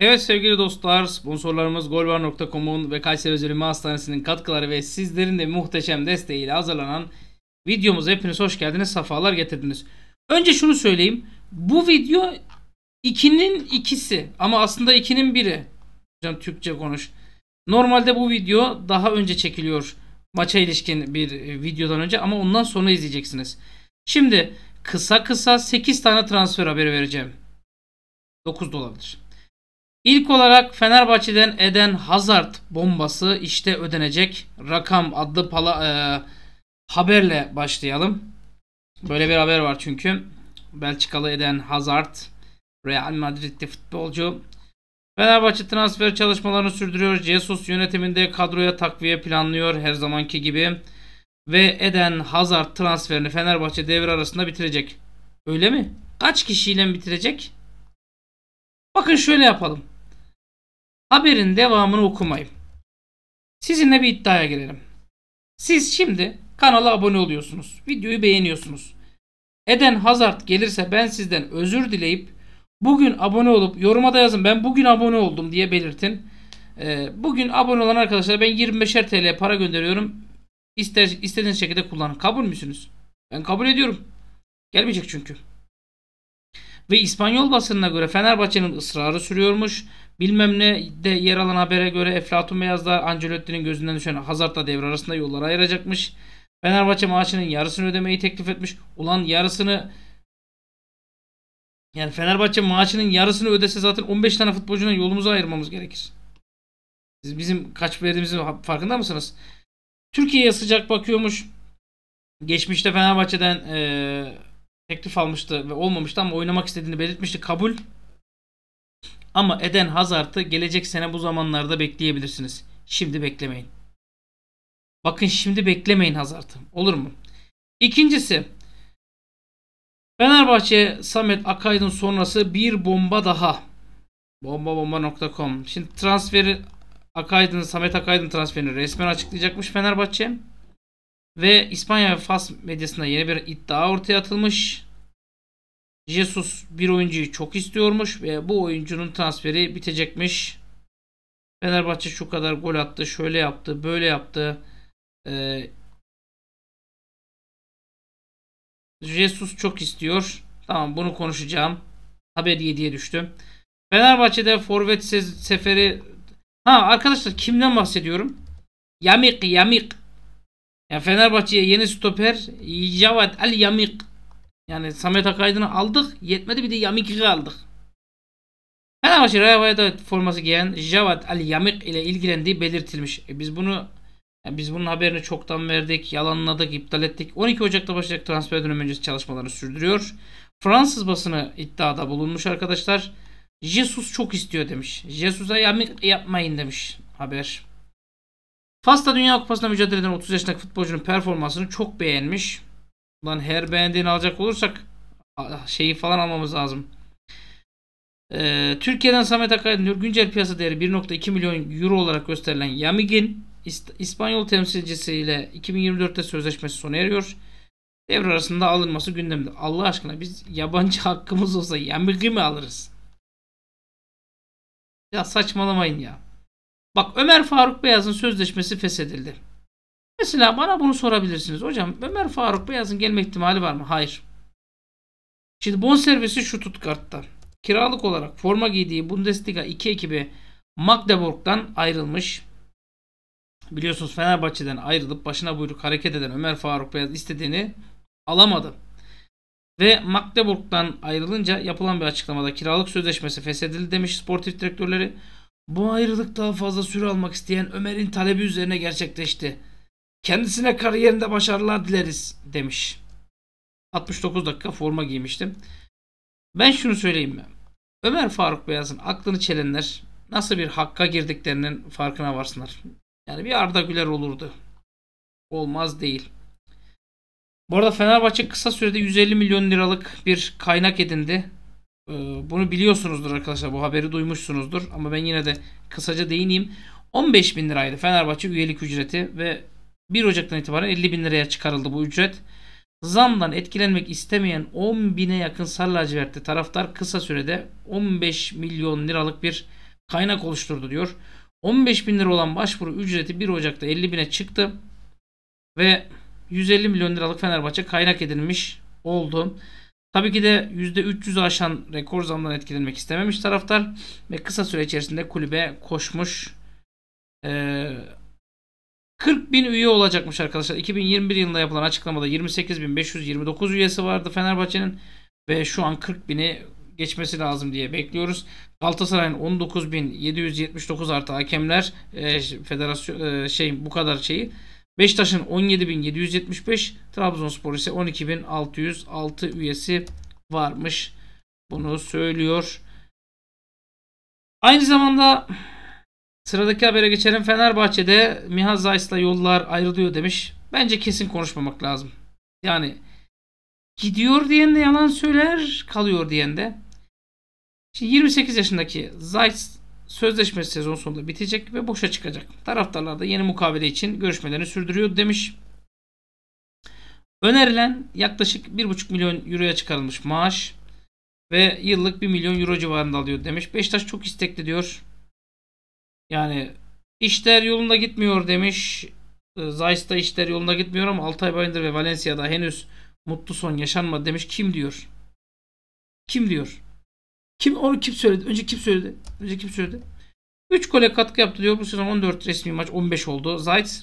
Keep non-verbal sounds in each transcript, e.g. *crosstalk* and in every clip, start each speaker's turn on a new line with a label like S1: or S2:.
S1: Evet sevgili dostlar sponsorlarımız golvar.com'un ve Kayseri Özel Hastanesi'nin katkıları ve sizlerin de muhteşem desteğiyle hazırlanan videomuz hepiniz hoş geldiniz safalar getirdiniz. Önce şunu söyleyeyim bu video ikinin ikisi ama aslında ikinin biri. Hocam Türkçe konuş. Normalde bu video daha önce çekiliyor maça ilişkin bir e, videodan önce ama ondan sonra izleyeceksiniz. Şimdi kısa kısa 8 tane transfer haberi vereceğim. 9 dolabilir. olabilir. İlk olarak Fenerbahçe'den eden Hazard bombası işte ödenecek rakam adlı pala, e, haberle başlayalım. Böyle bir haber var çünkü. Belçikalı eden Hazard Real Madrid'li futbolcu. Fenerbahçe transfer çalışmalarını sürdürüyor. Jesus yönetiminde kadroya takviye planlıyor her zamanki gibi. Ve Eden Hazard transferini Fenerbahçe devre arasında bitirecek. Öyle mi? Kaç kişiyle bitirecek? Bakın şöyle yapalım. Haberin devamını okumayı. Sizinle bir iddiaya girelim. Siz şimdi kanala abone oluyorsunuz. Videoyu beğeniyorsunuz. Eden Hazard gelirse ben sizden özür dileyip bugün abone olup yoruma da yazın ben bugün abone oldum diye belirtin. Ee, bugün abone olan arkadaşlara ben 25'er TL para gönderiyorum. İster, istediğiniz şekilde kullanın. Kabul müsünüz? Ben kabul ediyorum. Gelmeyecek çünkü. Ve İspanyol basınına göre Fenerbahçe'nin ısrarı sürüyormuş. Bilmem ne de yer alan habere göre Eflatun Beyaz'da Ancelotti'nin gözünden düşen Hazard'la devre arasında yollar ayıracakmış. Fenerbahçe maaşının yarısını ödemeyi teklif etmiş. Ulan yarısını yani Fenerbahçe maaşının yarısını ödese zaten 15 tane futbolcuna yolumuzu ayırmamız gerekir. Siz bizim kaç verdiğimizin farkında mısınız? Türkiye'ye sıcak bakıyormuş. Geçmişte Fenerbahçe'den ee, teklif almıştı ve olmamıştı ama oynamak istediğini belirtmişti. Kabul. Ama Eden Hazard'ı gelecek sene bu zamanlarda bekleyebilirsiniz. Şimdi beklemeyin. Bakın şimdi beklemeyin Hazard'ı. Olur mu? İkincisi Fenerbahçe Samet Akaydın sonrası bir bomba daha. Bombabomba.com Şimdi transferi Akaydın, Samet Akaydın transferini resmen açıklayacakmış Fenerbahçe. Ve İspanya ve Fas medyasında yeni bir iddia ortaya atılmış. Jesus bir oyuncuyu çok istiyormuş ve bu oyuncunun transferi bitecekmiş. Fenerbahçe şu kadar gol attı, şöyle yaptı, böyle yaptı. Ee, Jesus çok istiyor. Tamam bunu konuşacağım. Haber 7'ye düştü. Fenerbahçe'de forvet seferi... Ha arkadaşlar kimden bahsediyorum? Yamik Yamik yani Fenerbahçe'ye yeni stoper Javad Al Yamik. Yani Samet Akaydın'ı aldık. Yetmedi bir de Yamik'i aldık. Fenerbahçe Real Valladolid forması giyen Javad Al Yamik ile ilgilendiği belirtilmiş. E biz bunu yani biz bunun haberini çoktan verdik, yalanladık, iptal ettik. 12 Ocak'ta başlayacak transfer dönemi öncesi çalışmalarını sürdürüyor. Fransız basını iddiada bulunmuş arkadaşlar. Jesus çok istiyor demiş. Jesus'a yamik yapmayın demiş haber. Fas'ta Dünya Kupası'nda mücadele eden 30 yaşındaki futbolcunun performansını çok beğenmiş. Lan her beğendiğini alacak olursak şeyi falan almamız lazım. Ee, Türkiye'den Samet Akaydın Güncel piyasa değeri 1.2 milyon euro olarak gösterilen Yamigin İspanyol temsilcisiyle 2024'te sözleşmesi sona eriyor. Devre arasında alınması gündemde. Allah aşkına biz yabancı hakkımız olsa Yamigin mi alırız? Ya saçmalamayın ya. Bak Ömer Faruk Beyaz'ın sözleşmesi feshedildi. Mesela bana bunu sorabilirsiniz. Hocam Ömer Faruk Beyaz'ın gelme ihtimali var mı? Hayır. Şimdi bonservisi şu Stuttgart'ta. Kiralık olarak forma giydiği Bundesliga 2 ekibi Magdeburg'dan ayrılmış. Biliyorsunuz Fenerbahçe'den ayrılıp başına buyruk hareket eden Ömer Faruk Beyaz istediğini alamadı. Ve Magdeburg'dan ayrılınca yapılan bir açıklamada kiralık sözleşmesi feshedildi demiş sportif direktörleri. Bu ayrılık daha fazla süre almak isteyen Ömer'in talebi üzerine gerçekleşti. Kendisine kariyerinde başarılar dileriz demiş. 69 dakika forma giymiştim. Ben şunu söyleyeyim mi? Ömer Faruk Beyaz'ın aklını çelenler nasıl bir hakka girdiklerinin farkına varsınlar. Yani bir Arda Güler olurdu. Olmaz değil. Bu arada Fenerbahçe kısa sürede 150 milyon liralık bir kaynak edindi. Ee, bunu biliyorsunuzdur arkadaşlar. Bu haberi duymuşsunuzdur. Ama ben yine de kısaca değineyim. 15 bin liraydı Fenerbahçe üyelik ücreti ve 1 Ocak'tan itibaren 50 bin liraya çıkarıldı bu ücret. Zamdan etkilenmek istemeyen 10 bine yakın sarı verdi. taraftar kısa sürede 15 milyon liralık bir kaynak oluşturdu diyor. 15 bin lira olan başvuru ücreti 1 Ocak'ta 50 bine çıktı ve 150 milyon liralık Fenerbahçe kaynak edilmiş oldu. Tabii ki de 300 aşan rekor zamdan etkilenmek istememiş taraftar ve kısa süre içerisinde kulübe koşmuş. Ee, 40 bin üye olacakmış arkadaşlar. 2021 yılında yapılan açıklamada 28.529 üyesi vardı Fenerbahçe'nin ve şu an 40 bini geçmesi lazım diye bekliyoruz. Galatasaray'ın 19.779 artı hakemler e, federasyon e, şey bu kadar şeyi Beşiktaş'ın 17.775, Trabzonspor ise 12.606 üyesi varmış. Bunu söylüyor. Aynı zamanda sıradaki habere geçelim. Fenerbahçe'de Miha Zays'la yollar ayrılıyor demiş. Bence kesin konuşmamak lazım. Yani gidiyor diyen de yalan söyler, kalıyor diyen de. Şimdi 28 yaşındaki Zayt sözleşmesi sezon sonunda bitecek ve boşa çıkacak. Taraftarlar da yeni mukavele için görüşmelerini sürdürüyor demiş. Önerilen yaklaşık 1,5 milyon euroya çıkarılmış maaş ve yıllık 1 milyon euro civarında alıyor demiş. Beşiktaş çok istekli diyor. Yani işler yolunda gitmiyor demiş. Ee, Zayis'ta işler yolunda gitmiyor ama Altay Bayındır ve Valencia'da henüz mutlu son yaşanmadı demiş. Kim diyor? Kim diyor? Kim onu kim söyledi? Önce kim söyledi? Önce kim söyledi? 3 gole katkı yaptı diyor. Bu sezon 14 resmi maç 15 oldu. Zayt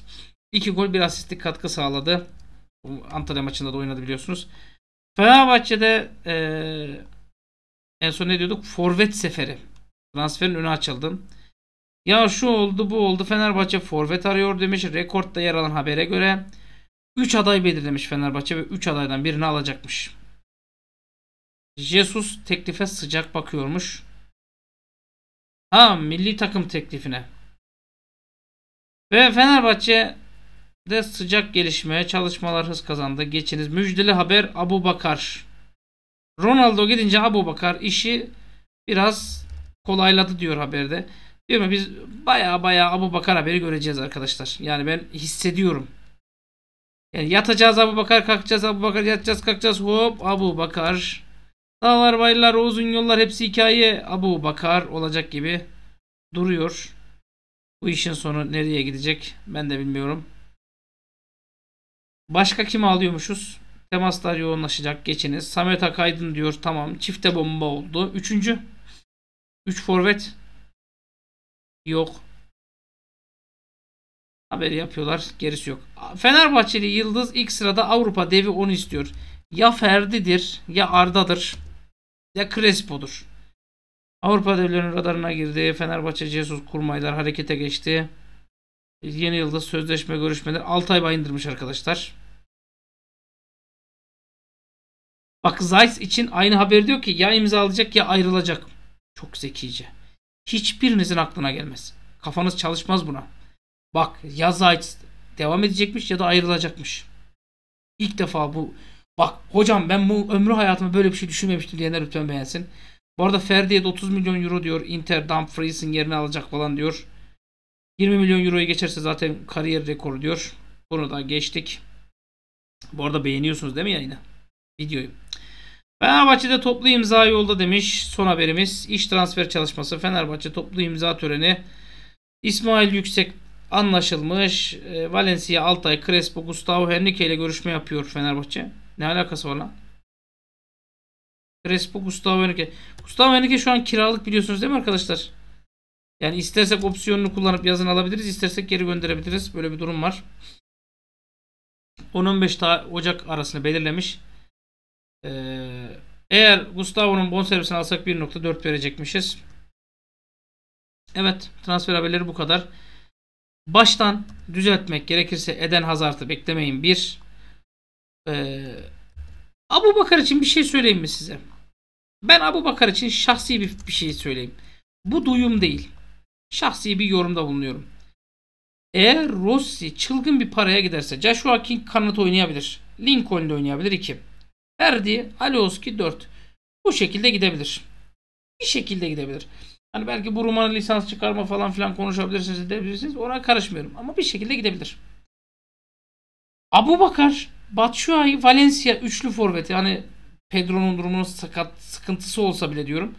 S1: 2 gol bir asistlik katkı sağladı. Antalya maçında da oynadı biliyorsunuz. Fenerbahçe'de e, en son ne diyorduk? Forvet seferi. Transferin önü açıldı. Ya şu oldu bu oldu Fenerbahçe forvet arıyor demiş. Rekortta yer alan habere göre 3 aday belirlemiş Fenerbahçe ve 3 adaydan birini alacakmış. Jesus teklife sıcak bakıyormuş. Ha milli takım teklifine. Ve Fenerbahçe de sıcak gelişmeye çalışmalar hız kazandı. Geçiniz müjdeli haber Abu Bakar. Ronaldo gidince Abu Bakar işi biraz kolayladı diyor haberde. Diyor mu biz baya baya Abu Bakar haberi göreceğiz arkadaşlar. Yani ben hissediyorum. Yani yatacağız Abu Bakar kalkacağız Abu Bakar yatacağız kalkacağız hop Abu Bakar Dağlar baylar o uzun yollar hepsi hikaye Abu Bakar olacak gibi duruyor. Bu işin sonu nereye gidecek ben de bilmiyorum. Başka kim alıyormuşuz? Temaslar yoğunlaşacak geçiniz. Samet Akaydın diyor tamam çifte bomba oldu. Üçüncü. Üç forvet. Yok. Haberi yapıyorlar gerisi yok. Fenerbahçeli Yıldız ilk sırada Avrupa devi onu istiyor. Ya Ferdi'dir ya Arda'dır ya Crespo'dur. Avrupa devlerinin radarına girdi. Fenerbahçe Jesus kurmaylar harekete geçti. Yeni yılda sözleşme görüşmeleri 6 ay bayındırmış arkadaşlar. Bak Zayt için aynı haber diyor ki ya imzalayacak ya ayrılacak. Çok zekice. Hiçbirinizin aklına gelmez. Kafanız çalışmaz buna. Bak ya Zayt devam edecekmiş ya da ayrılacakmış. İlk defa bu Bak hocam ben bu ömrü hayatımda böyle bir şey düşünmemiştim diyenler lütfen beğensin. Bu arada Ferdi'ye 30 milyon euro diyor. Inter Dumfries'in yerini alacak falan diyor. 20 milyon euroyu geçerse zaten kariyer rekoru diyor. Bunu da geçtik. Bu arada beğeniyorsunuz değil mi yayını? Videoyu. Fenerbahçe'de toplu imza yolda demiş. Son haberimiz. İş transfer çalışması Fenerbahçe toplu imza töreni. İsmail Yüksek anlaşılmış. Ee, Valencia, Altay, Crespo, Gustavo Henrique ile görüşme yapıyor Fenerbahçe. Ne alakası var lan? Crespo Gustavo Henrique. Gustavo Henrique şu an kiralık biliyorsunuz değil mi arkadaşlar? Yani istersek opsiyonunu kullanıp yazın alabiliriz. istersek geri gönderebiliriz. Böyle bir durum var. 10-15 Ocak arasını belirlemiş. Ee, eğer Gustavo'nun bonservisini alsak 1.4 verecekmişiz. Evet transfer haberleri bu kadar. Baştan düzeltmek gerekirse Eden Hazard'ı beklemeyin. 1. Ee, Abu Bakar için bir şey söyleyeyim mi size? Ben Abu Bakar için şahsi bir, bir şey söyleyeyim. Bu duyum değil. Şahsi bir yorumda bulunuyorum. Eğer Rossi çılgın bir paraya giderse Joshua King kanat oynayabilir. Lincoln de oynayabilir 2. Verdi Alioski 4. Bu şekilde gidebilir. Bir şekilde gidebilir. Hani belki bu Ruman lisans çıkarma falan filan konuşabilirsiniz edebilirsiniz. Oraya karışmıyorum. Ama bir şekilde gidebilir. Abu Bakar Batshuayi Valencia üçlü forveti hani Pedro'nun durumunun sakat sıkıntısı olsa bile diyorum.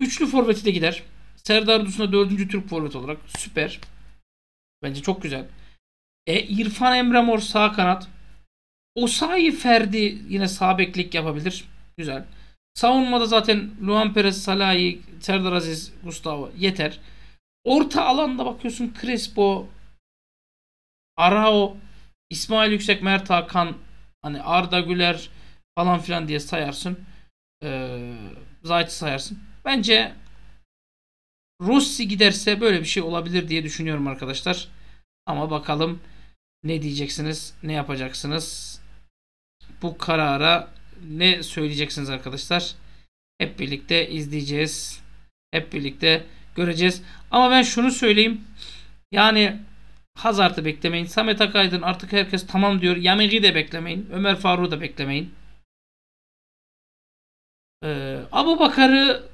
S1: Üçlü forveti de gider. Serdar Dursun'a dördüncü Türk forvet olarak süper. Bence çok güzel. E, İrfan Emre Mor sağ kanat. Osayi Ferdi yine sağ beklik yapabilir. Güzel. Savunmada zaten Luan Perez, Salahi, Serdar Aziz, Gustavo yeter. Orta alanda bakıyorsun Crespo, Arao, İsmail Yüksek, Mert Hakan, Hani Arda Güler falan filan diye sayarsın. Ee, Zayt'i sayarsın. Bence Rossi giderse böyle bir şey olabilir diye düşünüyorum arkadaşlar. Ama bakalım ne diyeceksiniz, ne yapacaksınız. Bu karara ne söyleyeceksiniz arkadaşlar. Hep birlikte izleyeceğiz. Hep birlikte göreceğiz. Ama ben şunu söyleyeyim. Yani Hazardı beklemeyin. Samet Akaydın artık herkes tamam diyor. Yamegi de beklemeyin. Ömer Faruk'u da beklemeyin. Ee, Abu Bakar'ı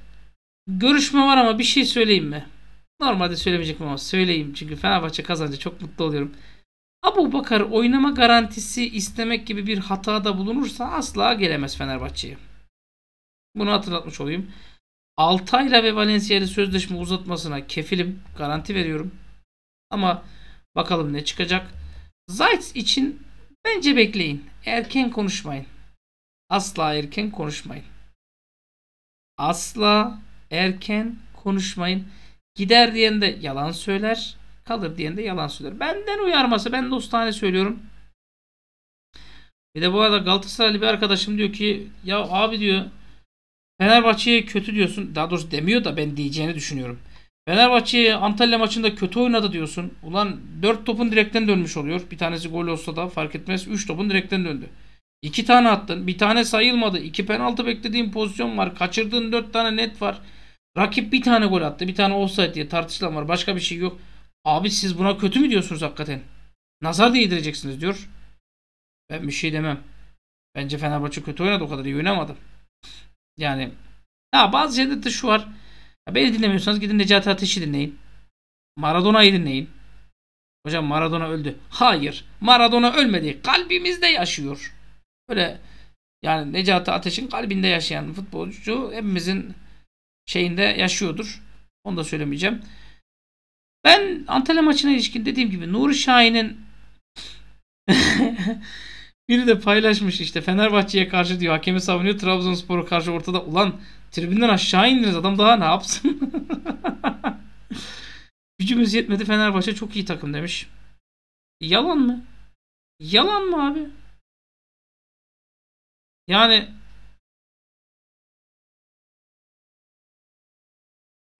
S1: görüşme var ama bir şey söyleyeyim mi? Normalde söylemeyecek ama söyleyeyim. Çünkü Fenerbahçe kazanca çok mutlu oluyorum. Abu Bakar oynama garantisi istemek gibi bir hatada bulunursa asla gelemez Fenerbahçe'ye. Bunu hatırlatmış olayım. Altay'la ve Valencia'yla sözleşme uzatmasına kefilim. Garanti veriyorum. Ama Bakalım ne çıkacak. Zayt için bence bekleyin. Erken konuşmayın. Asla erken konuşmayın. Asla erken konuşmayın. Gider diyen de yalan söyler. Kalır diyen de yalan söyler. Benden uyarması. Ben dostane söylüyorum. Bir de bu arada Galatasaraylı bir arkadaşım diyor ki ya abi diyor Fenerbahçe'ye kötü diyorsun. Daha doğrusu demiyor da ben diyeceğini düşünüyorum. Fenerbahçe Antalya maçında kötü oynadı diyorsun. Ulan 4 topun direkten dönmüş oluyor. Bir tanesi gol olsa da fark etmez. 3 topun direkten döndü. 2 tane attın. Bir tane sayılmadı. 2 penaltı beklediğin pozisyon var. Kaçırdığın 4 tane net var. Rakip bir tane gol attı. Bir tane olsaydı diye tartışılan var. Başka bir şey yok. Abi siz buna kötü mü diyorsunuz hakikaten? Nazar değdireceksiniz diyor. Ben bir şey demem. Bence Fenerbahçe kötü oynadı o kadar iyi oynamadı. Yani ya bazı şeyde de şu var. Ya beni dinlemiyorsanız gidin Necati Ateş'i dinleyin. Maradona'yı dinleyin. Hocam Maradona öldü. Hayır. Maradona ölmedi. Kalbimizde yaşıyor. Böyle yani Necati Ateş'in kalbinde yaşayan futbolcu hepimizin şeyinde yaşıyordur. Onu da söylemeyeceğim. Ben Antalya maçına ilişkin dediğim gibi Nuri Şahin'in *laughs* biri de paylaşmış işte Fenerbahçe'ye karşı diyor. Hakemi savunuyor. Trabzonspor'a karşı ortada. Ulan Tribünden aşağı indiniz. Adam daha ne yapsın? *laughs* Gücümüz yetmedi. Fenerbahçe çok iyi takım demiş. Yalan mı? Yalan mı abi? Yani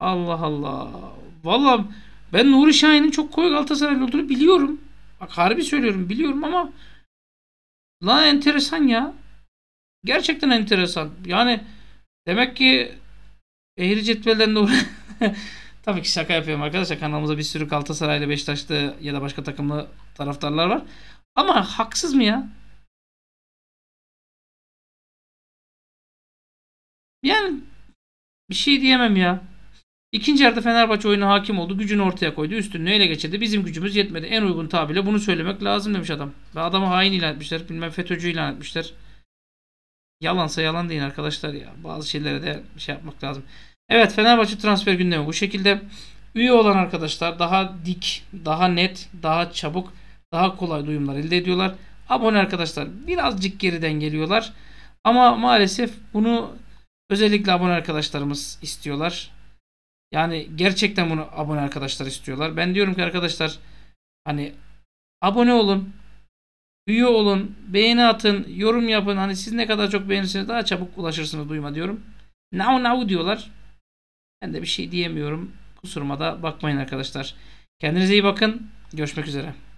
S1: Allah Allah. vallahi ben Nuri Şahin'in çok koyu Galatasaraylı olduğunu biliyorum. Bak harbi söylüyorum biliyorum ama lan enteresan ya. Gerçekten enteresan. Yani Demek ki eğri cetvellerinde uğra- *laughs* Tabii ki şaka yapıyorum arkadaşlar. kanalımıza bir sürü Galatasaraylı, Beşiktaşlı ya da başka takımlı taraftarlar var. Ama haksız mı ya? Yani bir şey diyemem ya. İkinci yarıda Fenerbahçe oyuna hakim oldu. Gücünü ortaya koydu. Üstünlüğü ele geçirdi. Bizim gücümüz yetmedi. En uygun tabiyle bunu söylemek lazım demiş adam. Ve adamı hain ilan etmişler. Bilmem FETÖ'cü ilan etmişler. Yalansa yalan deyin arkadaşlar ya. Bazı şeylere de şey yapmak lazım. Evet Fenerbahçe transfer gündemi bu şekilde. Üye olan arkadaşlar daha dik, daha net, daha çabuk, daha kolay duyumlar elde ediyorlar. Abone arkadaşlar birazcık geriden geliyorlar. Ama maalesef bunu özellikle abone arkadaşlarımız istiyorlar. Yani gerçekten bunu abone arkadaşlar istiyorlar. Ben diyorum ki arkadaşlar hani abone olun. Üye olun, beğeni atın, yorum yapın. Hani siz ne kadar çok beğenirseniz daha çabuk ulaşırsınız duyma diyorum. Now now diyorlar. Ben de bir şey diyemiyorum. Kusuruma da bakmayın arkadaşlar. Kendinize iyi bakın. Görüşmek üzere.